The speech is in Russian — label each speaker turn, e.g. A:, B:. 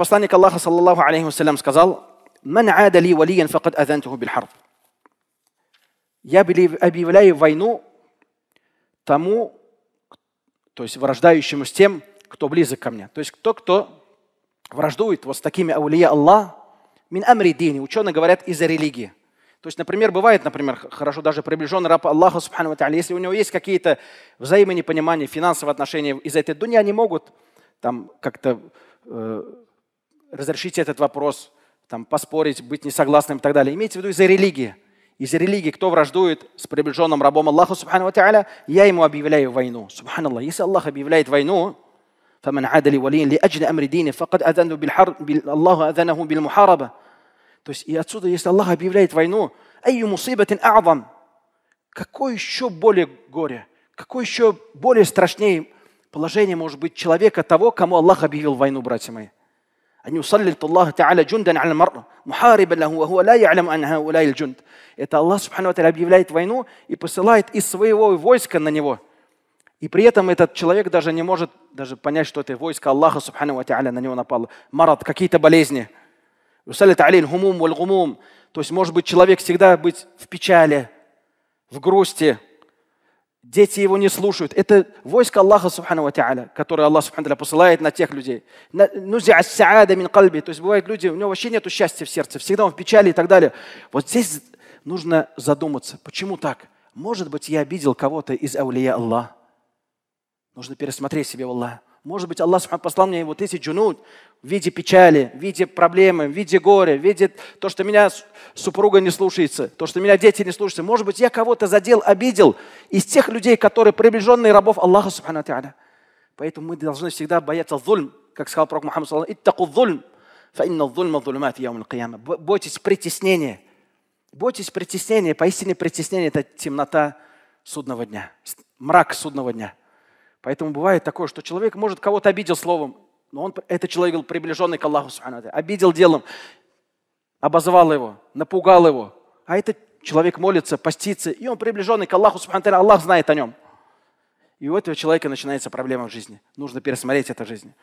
A: Посланник Аллаха, саллаллаху алейхи вассалям, сказал, «Ман ада ли валиян факад азантуху бильхарб». Я объявляю войну тому, то есть враждающему с тем, кто близок ко мне. То есть кто, кто враждует вот с такими аулия Аллах, мин амри дини, ученые говорят, из-за религии. То есть, например, бывает, например, хорошо даже приближенный раб Аллаха, субхану ва если у него есть какие-то взаимонепонимания, финансовые отношения из этой дуни, они могут там как-то э, разрешите этот вопрос, там, поспорить, быть несогласным и так далее. Имейте в виду из-за религии. Из-за религии, кто враждует с приближенным рабом Аллаха, субхану ва я ему объявляю войну. Субханаллах, если Аллах объявляет войну, То есть и отсюда, если Аллах объявляет войну, «Айю Какое еще более горе, какое еще более страшнее положение может быть человека того, кому Аллах объявил войну, братья мои? أن يسلط الله تعالى جندا على المرأة محاربا له وهو لا يعلم أن هؤلاء الجند. Это Аллах Субхану объявляет войну и посылает из своего войска на него. И при этом этот человек даже не может даже понять, что это войско Аллаха Субхану на него напало. Марат, какие-то болезни. Усалит алейн хумум валь гумум. То есть может быть человек всегда быть в печали, в грусти, Дети его не слушают. Это войско Аллаха, Субхану ва которое Аллах, Субхану посылает на тех людей. мин кальби. То есть бывают люди, у него вообще нет счастья в сердце, всегда он в печали и так далее. Вот здесь нужно задуматься, почему так? Может быть, я обидел кого-то из аулия Аллаха. Нужно пересмотреть себе, Аллах. Может быть, Аллах Субхану послал мне вот эти джунут в виде печали, в виде проблемы, в виде горя, в виде то, что меня супруга не слушается, то, что меня дети не слушаются. Может быть, я кого-то задел, обидел из тех людей, которые приближенные рабов Аллаха Субхану Тааля. Поэтому мы должны всегда бояться зульм, как сказал пророк Мухаммад Саллаху «Иттаку зульм, фаинна зульма зульмат яум Бойтесь притеснения. Бойтесь притеснения. Поистине притеснение – это темнота судного дня, мрак судного дня – Поэтому бывает такое, что человек, может, кого-то обидел словом, но он, этот человек был приближенный к Аллаху, обидел делом, обозвал его, напугал его. А этот человек молится, постится, и он приближенный к Аллаху, Аллах знает о нем. И у этого человека начинается проблема в жизни. Нужно пересмотреть это в жизни.